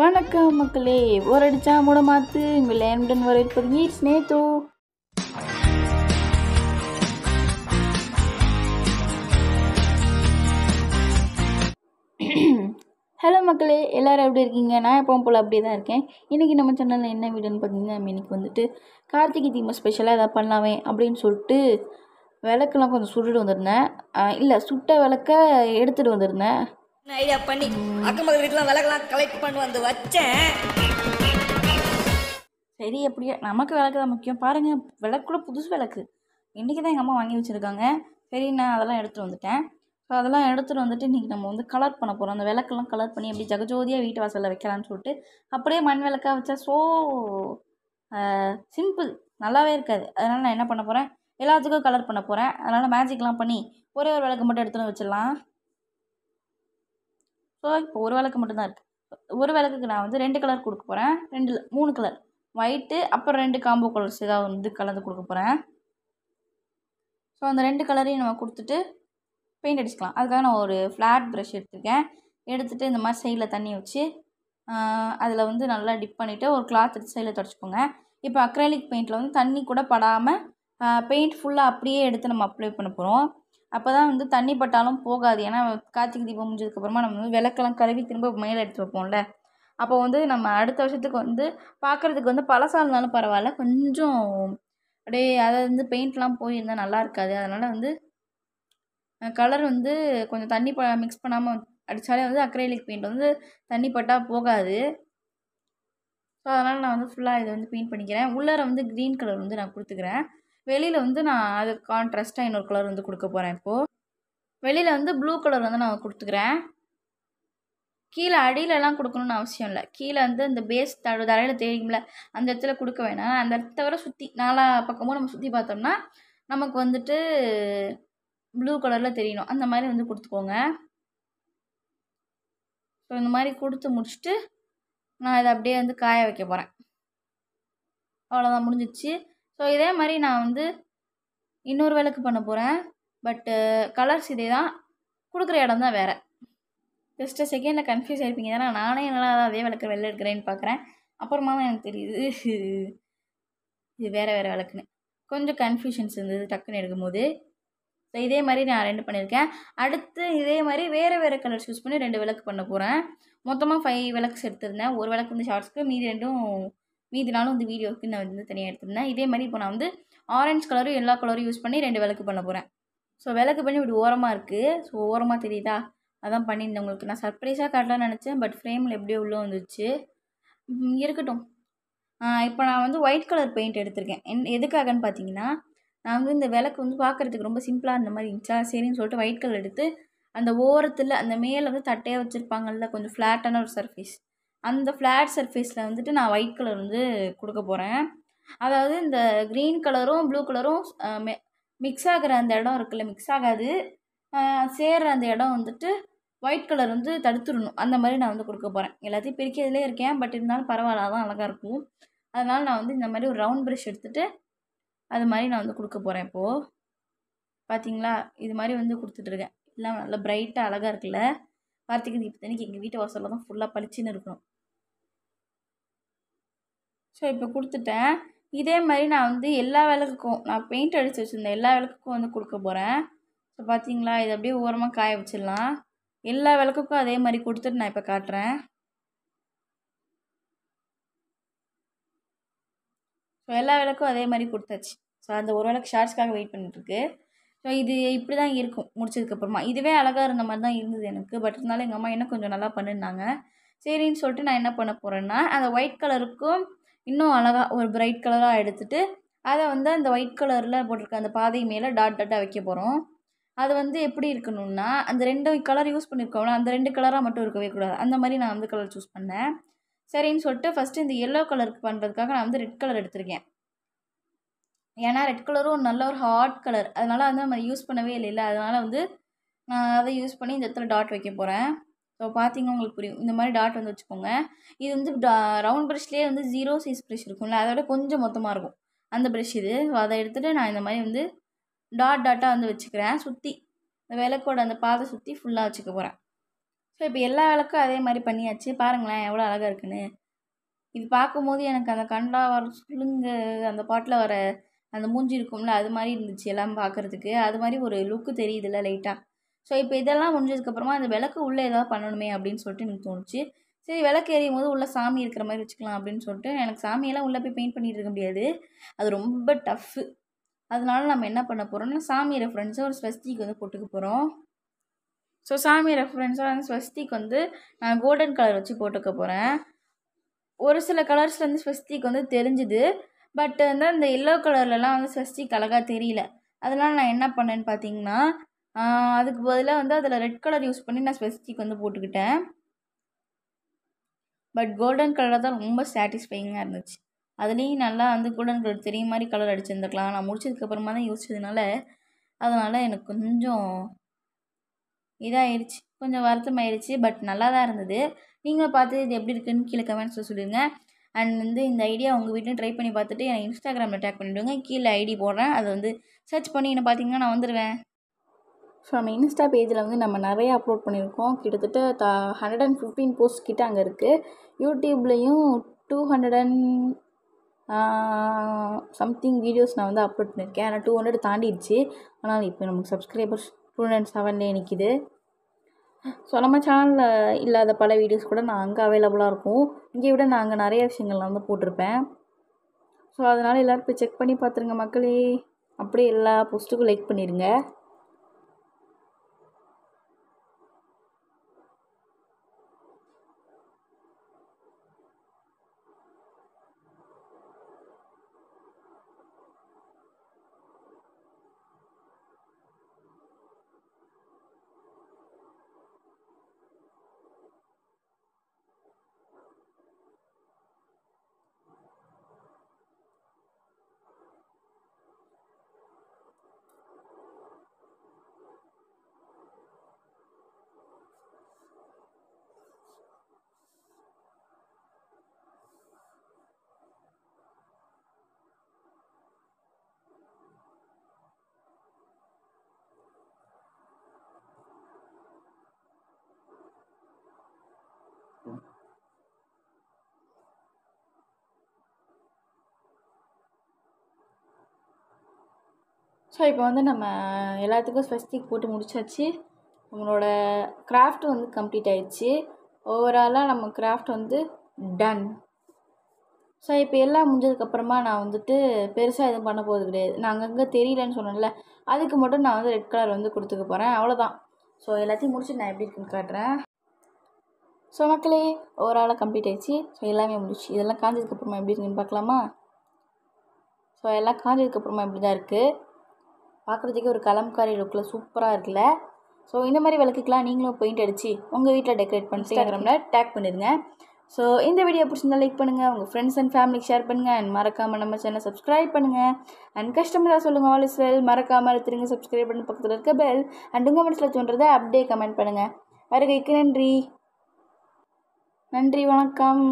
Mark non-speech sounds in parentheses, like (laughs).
வணக்கம் மக்களே ஒரு அடிச்சா மூட மாத்து உங்கள் வரவேற்பது நீர் ஸ்னேதோ ஹலோ மக்களே எல்லோரும் எப்படி இருக்கீங்க நான் எப்பவும் போல் அப்படியே தான் இருக்கேன் இன்றைக்கி நம்ம சேனலில் என்ன வீடியோன்னு பார்த்தீங்கன்னா நம்ம இன்றைக்கி வந்துட்டு கார்த்திகை தீபம் ஸ்பெஷலாக எதாவது பண்ணலாமே அப்படின்னு சொல்லிட்டு விளக்கெல்லாம் கொஞ்சம் சுட்டுட்டு வந்திருந்தேன் இல்லை சுட்ட விளக்க எடுத்துகிட்டு வந்திருந்தேன் ஐடியா பண்ணி அக்கம் பக்கத்து வீட்டில் விளக்கெல்லாம் கலெக்ட் பண்ணி வந்து வச்சேன் சரி எப்படியா நமக்கு விளக்கு தான் முக்கியம் பாருங்கள் விளக்குள்ள புதுசு விளக்கு இன்றைக்கி தான் எங்கள் அம்மா வாங்கி வச்சுருக்காங்க சரி நான் அதெல்லாம் எடுத்துகிட்டு வந்துட்டேன் ஸோ அதெல்லாம் எடுத்துகிட்டு வந்துட்டு இன்றைக்கி நம்ம வந்து கலர் பண்ண போகிறோம் அந்த விளக்கெல்லாம் கலர் பண்ணி எப்படி ஜகஜோதியாக வீட்டு வாசலில் வைக்கலான்னு சொல்லிட்டு அப்படியே மண் விளக்காக வச்சா ஸோ சிம்பிள் நல்லாவே இருக்காது அதனால் நான் என்ன பண்ண போகிறேன் எல்லாத்துக்கும் கலர் பண்ண போகிறேன் அதனால் மேஜிக்லாம் பண்ணி ஒரே ஒரு விளக்கு மட்டும் எடுத்துன்னு வச்சிடலாம் ஸோ இப்போ ஒரு விளக்கு மட்டும்தான் இருக்குது ஒரு விளக்குக்கு நான் வந்து ரெண்டு கலர் கொடுக்க போகிறேன் ரெண்டு மூணு கலர் ஒயிட்டு அப்புறம் ரெண்டு காம்போ கலர்ஸ் ஏதாவது வந்து கலந்து கொடுக்க போகிறேன் ஸோ அந்த ரெண்டு கலரையும் நம்ம கொடுத்துட்டு பெயிண்ட் அடிச்சுக்கலாம் அதுக்காக நான் ஒரு ஃப்ளாட் ப்ரஷ் எடுத்துருக்கேன் எடுத்துகிட்டு இந்த மாதிரி சைடில் தண்ணி வச்சு அதில் வந்து நல்லா டிப் பண்ணிவிட்டு ஒரு கிளாத் எடுத்து சைடில் தொடச்சிக்கோங்க இப்போ அக்ரேலிக் பெயிண்டில் வந்து தண்ணி கூட படாமல் பெயிண்ட் ஃபுல்லாக அப்படியே எடுத்து நம்ம அப்ளை பண்ண போகிறோம் அப்போ தான் வந்து தண்ணி பட்டாலும் போகாது ஏன்னா கார்த்திகை தீபம் முடிஞ்சதுக்கப்புறமா நம்ம வந்து விளக்கெல்லாம் கழுவி திரும்ப மேலே எடுத்து வைப்போம்ல அப்போ வந்து நம்ம அடுத்த வருஷத்துக்கு வந்து பார்க்குறதுக்கு வந்து பழசாக இருந்தாலும் பரவாயில்ல கொஞ்சம் அப்படியே அதை வந்து பெயிண்ட்லாம் போயிருந்தால் நல்லா இருக்காது அதனால் வந்து கலர் வந்து கொஞ்சம் தண்ணி ப மிக்ஸ் பண்ணாமல் அடித்தாலே வந்து அக்ரைலிக் பெயிண்ட் வந்து தண்ணி பட்டால் போகாது ஸோ அதனால் நான் வந்து ஃபுல்லாக இதை வந்து பெயிண்ட் பண்ணிக்கிறேன் உள்ளார வந்து க்ரீன் கலர் வந்து நான் கொடுத்துக்கிறேன் வெளியில் வந்து நான் அது கான்ட்ராஸ்ட்டாக இன்னொரு கலர் வந்து கொடுக்க போகிறேன் இப்போது வெளியில் வந்து ப்ளூ கலர் வந்து நான் கொடுத்துக்கிறேன் கீழே அடியிலலாம் கொடுக்கணும்னு அவசியம் இல்லை கீழே வந்து அந்த பேஸ் தடு தரையில் தெரியும்ல அந்த இடத்துல கொடுக்க வேணாம் அந்த இடத்த வர சுற்றி நாலா பக்கமும் நம்ம சுற்றி பார்த்தோம்னா நமக்கு வந்துட்டு ப்ளூ கலரில் தெரியணும் அந்த மாதிரி வந்து கொடுத்துக்கோங்க ஸோ இந்த மாதிரி கொடுத்து முடிச்சுட்டு நான் இதை அப்படியே வந்து காய வைக்க போகிறேன் அவ்வளோதான் முடிஞ்சிச்சு ஸோ இதே மாதிரி நான் வந்து இன்னொரு விளக்கு பண்ண போகிறேன் பட்டு கலர்ஸ் இதே தான் கொடுக்குற இடம் தான் வேறு ஜஸ்ட்டு செகண்டில் கன்ஃபியூஸ் ஆகிருப்பீங்க ஏன்னா நானே என்னால் அதே விளக்கு வெளில எடுக்கிறேன்னு பார்க்குறேன் அப்புறமா தான் எனக்கு தெரியுது (laughs) இது வேறு வேறு விளக்குன்னு கொஞ்சம் கன்ஃபியூஷன்ஸ் இருந்தது டக்குன்னு எடுக்கும்போது ஸோ இதே மாதிரி நான் ரெண்டு பண்ணியிருக்கேன் அடுத்து இதே மாதிரி வேறு வேறு கலர்ஸ் யூஸ் பண்ணி ரெண்டு விளக்கு பண்ண போகிறேன் மொத்தமாக ஃபைவ் விளக்கு எடுத்திருந்தேன் ஒரு விளக்கு வந்து ஷார்ட்ஸ்க்கு மீதி ரெண்டும் மீதி நாளும் வந்து வீடியோவுக்கு நான் வந்து தனியாக எடுத்துருந்தேன் இதே மாதிரி இப்போ நான் வந்து ஆரஞ்சு கலரும் எல்லா கலரும் யூஸ் பண்ணி ரெண்டு விளக்கு பண்ண போகிறேன் ஸோ விளக்கு பண்ணி இப்படி ஓரமாக இருக்குது ஸோ ஓரமாக தெரியுதா அதான் பண்ணியிருந்தேன் உங்களுக்கு நான் சர்ப்ரைஸாக காட்டலாம்னு நினச்சேன் பட் ஃப்ரேமில் எப்படியோ உள்ளே வந்துச்சு இருக்கட்டும் இப்போ நான் வந்து ஒயிட் கலர் பெயிண்ட் எடுத்திருக்கேன் என் எதுக்காகன்னு பார்த்தீங்கன்னா நான் வந்து இந்த விளக்கு வந்து பார்க்குறதுக்கு ரொம்ப சிம்பிளாக இருந்த மாதிரி இருந்துச்சா சரின்னு சொல்லிட்டு ஒயிட் கலர் எடுத்து அந்த ஓரத்தில் அந்த மேலே வந்து தட்டையாக வச்சுருப்பாங்கல்ல கொஞ்சம் ஃப்ளாட்டான ஒரு சர்ஃபேஸ் அந்த ஃப்ளாட் சர்ஃபேஸில் வந்துட்டு நான் ஒயிட் கலர் வந்து கொடுக்க போகிறேன் அதாவது இந்த க்ரீன் கலரும் ப்ளூ கலரும் மிக்ஸ் ஆகிற அந்த இடம் இருக்குல்ல மிக்ஸ் ஆகாது சேர்கிற அந்த இடம் வந்துட்டு ஒயிட் கலர் வந்து தடுத்துடணும் அந்த மாதிரி நான் வந்து கொடுக்க போகிறேன் எல்லாத்தையும் பிரிக்கிறதுலே இருக்கேன் பட் இருந்தாலும் பரவாயில்ல அதான் அழகாக இருக்கும் அதனால் நான் வந்து இந்த மாதிரி ஒரு ரவுண்ட் ப்ரஷ் எடுத்துகிட்டு அது மாதிரி நான் வந்து கொடுக்க போகிறேன் இப்போது பார்த்தீங்களா இது மாதிரி வந்து கொடுத்துட்ருக்கேன் எல்லாம் நல்லா ப்ரைட்டாக அழகாக இருக்குல்ல இப்போ தீபத்தன்னைக்கு எங்கள் வீட்டு வாசலில் தான் ஃபுல்லாக பளிச்சுன்னு இருக்கணும் ஸோ இப்போ கொடுத்துட்டேன் இதே மாதிரி நான் வந்து எல்லா விளக்குக்கும் நான் பெயிண்ட் அடித்து வச்சுருந்தேன் எல்லா விளக்குக்கும் வந்து கொடுக்க போகிறேன் ஸோ பார்த்தீங்களா இதை அப்படியே ஓரமாக காய வச்சிடலாம் எல்லா விளக்குக்கும் அதே மாதிரி கொடுத்துட்டு நான் இப்போ காட்டுறேன் ஸோ எல்லா விளக்கும் அதே மாதிரி கொடுத்தாச்சு ஸோ அந்த ஒரு விளக்கு ஷார்ட்ஸ்க்காக வெயிட் பண்ணிட்டுருக்கு ஸோ இது இப்படி தான் இருக்கும் முடிச்சதுக்கப்புறமா இதுவே அழகாக இருந்த மாதிரி தான் இருந்தது எனக்கு பட் இருந்தாலும் எங்கள் அம்மா இன்னும் கொஞ்சம் நல்லா பண்ணிருந்தாங்க சரின்னு சொல்லிட்டு நான் என்ன பண்ண போகிறேன்னா அந்த ஒயிட் கலருக்கும் இன்னும் அழகாக ஒரு ப்ரைட் கலராக எடுத்துகிட்டு அதை வந்து அந்த ஒயிட் கலரில் போட்டிருக்க அந்த பாதை மேலே டாட் டாட்டாக வைக்க போகிறோம் அது வந்து எப்படி இருக்கணும்னா அந்த ரெண்டு கலர் யூஸ் பண்ணியிருக்கோம்ல அந்த ரெண்டு கலராக மட்டும் இருக்கவே கூடாது அந்த மாதிரி நான் வந்து கலர் சூஸ் பண்ணேன் சரின்னு சொல்லிட்டு ஃபஸ்ட்டு இந்த எல்லோ கலருக்கு பண்ணுறதுக்காக நான் வந்து ரெட் கலர் எடுத்திருக்கேன் ஏன்னா ரெட் கலரும் நல்ல ஒரு ஹாட் கலர் அதனால் வந்து நம்ம யூஸ் பண்ணவே இல்லை அதனால் வந்து நான் அதை யூஸ் பண்ணி இந்த இடத்துல டாட் வைக்க போகிறேன் ஸோ பார்த்தீங்கன்னா உங்களுக்கு புரியும் இந்த மாதிரி டாட் வந்து வச்சுக்கோங்க இது வந்து ரவுண்ட் ப்ரஷ்லேயே வந்து ஜீரோ சைஸ் ப்ரெஷ் இருக்கும்ல அதை விட கொஞ்சம் மொத்தமாக இருக்கும் அந்த ப்ரஷ் இது அதை எடுத்துகிட்டு நான் இந்த மாதிரி வந்து டாட் டாட்டாக வந்து வச்சுக்கிறேன் சுற்றி இந்த விளக்கோட அந்த பாதை சுற்றி ஃபுல்லாக வச்சுக்க போகிறேன் ஸோ இப்போ எல்லா விளக்கும் அதே மாதிரி பண்ணியாச்சு பாருங்களேன் எவ்வளோ அழகாக இருக்குன்னு இது பார்க்கும்போது எனக்கு அந்த கண்டா வர சுளுங்க அந்த பாட்டில் வர அந்த மூஞ்சி இருக்கும்ல அது மாதிரி இருந்துச்சு எல்லாம் பார்க்குறதுக்கு அது மாதிரி ஒரு லுக்கு தெரியுதுல்ல லைட்டாக ஸோ இப்போ இதெல்லாம் முடிஞ்சதுக்கப்புறமா அந்த விளக்கு உள்ளே ஏதாவது பண்ணணுமே அப்படின்னு சொல்லிட்டு எனக்கு தோணுச்சு சரி விளக்கு எறியும் போது உள்ளே சாமி இருக்கிற மாதிரி வச்சுக்கலாம் அப்படின்னு சொல்லிட்டு எனக்கு சாமியெல்லாம் உள்ளே போய் பெயிண்ட் பண்ணிட்டு இருக்க முடியாது அது ரொம்ப டஃப்பு அதனால நம்ம என்ன பண்ண போகிறோம்னா சாமி ரெஃபரன்ஸாக ஒரு ஸ்வஸ்திக்கு வந்து போட்டுக்க போகிறோம் ஸோ சாமி ரெஃபரன்ஸாக வந்து ஸ்வஸ்திக்கு வந்து நான் கோல்டன் கலர் வச்சு போட்டுக்க போகிறேன் ஒரு சில கலர்ஸில் வந்து ஸ்வஸ்திக்கு வந்து தெரிஞ்சுது பட் வந்து அந்த எல்லோ கலர்லலாம் வந்து ஸ்வஸ்திக் அழகாக தெரியல அதனால் நான் என்ன பண்ணேன்னு பார்த்தீங்கன்னா அதுக்கு பதிலாக வந்து அதில் ரெட் கலர் யூஸ் பண்ணி நான் ஸ்பெசிஃபிக் வந்து போட்டுக்கிட்டேன் பட் கோல்டன் கலராக தான் ரொம்ப சாட்டிஸ்ஃபைங்காக இருந்துச்சு அதுலேயும் நல்லா வந்து கோல்டன் கலர் தெரியும் மாதிரி கலர் அடிச்சிருந்துருக்கலாம் நான் முடிச்சதுக்கப்புறமா தான் யோசிச்சதுனால அதனால் எனக்கு கொஞ்சம் இதாகிடுச்சு கொஞ்சம் வருத்தமாயிடுச்சு பட் நல்லா தான் இருந்தது நீங்கள் பார்த்து இது எப்படி இருக்குன்னு கீழே கமெண்ட்ஸில் சொல்லிடுங்க அண்ட் வந்து இந்த ஐடியா உங்கள் வீட்லையும் ட்ரை பண்ணி பார்த்துட்டு எனக்கு இன்ஸ்டாகிராமில் டேக் பண்ணிவிடுங்க கீழே ஐடி போடுறேன் அதை வந்து சர்ச் பண்ணி என்ன பார்த்தீங்கன்னா நான் வந்துடுவேன் ஸோ நம்ம இன்ஸ்டா பேஜில் வந்து நம்ம நிறைய அப்லோட் பண்ணியிருக்கோம் கிட்டத்தட்ட the hundred and fifteen post கிட்ட அங்கே இருக்குது யூடியூப்லேயும் two hundred and something videos நான் வந்து அப்லோட் பண்ணியிருக்கேன் ஆனால் டூ ஹண்ட்ரட் தாண்டிடுச்சு ஆனால் இப்போ நமக்கு சப்ஸ்கிரைபர்ஸ் டூ ஹண்ட்ரட் செவன்லேயே நிற்கிது ஸோ நம்ம சேனலில் இல்லாத பல வீடியோஸ் கூட நான் அங்கே அவைலபிளாக இருக்கும் இங்கே விட நான் அங்கே நிறைய விஷயங்கள்லாம் வந்து போட்டிருப்பேன் ஸோ அதனால் எல்லோரும் போய் செக் பண்ணி பார்த்துருங்க மக்களே அப்படியே எல்லா போஸ்ட்டுக்கும் லைக் பண்ணிடுங்க ஸோ இப்போ வந்து நம்ம எல்லாத்துக்கும் ஸ்வஸ்திக் போட்டு முடிச்சாச்சு நம்மளோட கிராஃப்ட் வந்து கம்ப்ளீட் ஆயிடுச்சு ஓவராலாக நம்ம கிராஃப்ட் வந்து டன் ஸோ இப்போ எல்லாம் முடிஞ்சதுக்கப்புறமா நான் வந்துட்டு பெருசாக எதுவும் பண்ண போகிறது கிடையாது நான் அங்கங்கே தெரியலன்னு சொன்னேன்ல அதுக்கு மட்டும் நான் வந்து ரெட் கலர் வந்து கொடுத்துக்க போகிறேன் அவ்வளோதான் ஸோ எல்லாத்தையும் முடிச்சு நான் எப்படி இருக்குன்னு காட்டுறேன் ஸோ மக்களே ஓவராலாக கம்ப்ளீட் ஆயிடுச்சு ஸோ எல்லாமே முடிச்சு இதெல்லாம் காஞ்சதுக்கப்புறமா எப்படி இருக்குன்னு பார்க்கலாமா ஸோ எல்லாம் காஞ்சதுக்கப்புறமா இப்படி தான் இருக்குது பார்க்குறதுக்கே ஒரு கலம்காரி லுக்கில் சூப்பராக இருக்குல்ல ஸோ இந்த மாதிரி விளக்குக்கெலாம் நீங்களும் பெயிண்ட் அடித்து உங்கள் வீட்டில் டெக்கரேட் பண்ணி இன்ஸ்டாகிராமில் டேக் பண்ணிடுங்க ஸோ இந்த வீடியோ பிடிச்சிருந்தா லைக் பண்ணுங்கள் உங்கள் ஃப்ரெண்ட்ஸ் அண்ட் ஃபேமிலிக்கு ஷேர் பண்ணுங்கள் அண்ட் மறக்காமல் நம்ம சேனல் சப்ஸ்கிரைப் பண்ணுங்கள் அண்ட் கஸ்டமராக சொல்லுங்கள் ஆல் இஸ் வெல் மறக்காமல் எடுத்துருங்க சப்ஸ்கிரைப் பண்ணி பக்கத்தில் இருக்க பெல் அண்ட் உங்கள் மனசில் தோன்றதை அப்படியே கமெண்ட் பண்ணுங்கள் வருகைக்கு நன்றி நன்றி வணக்கம்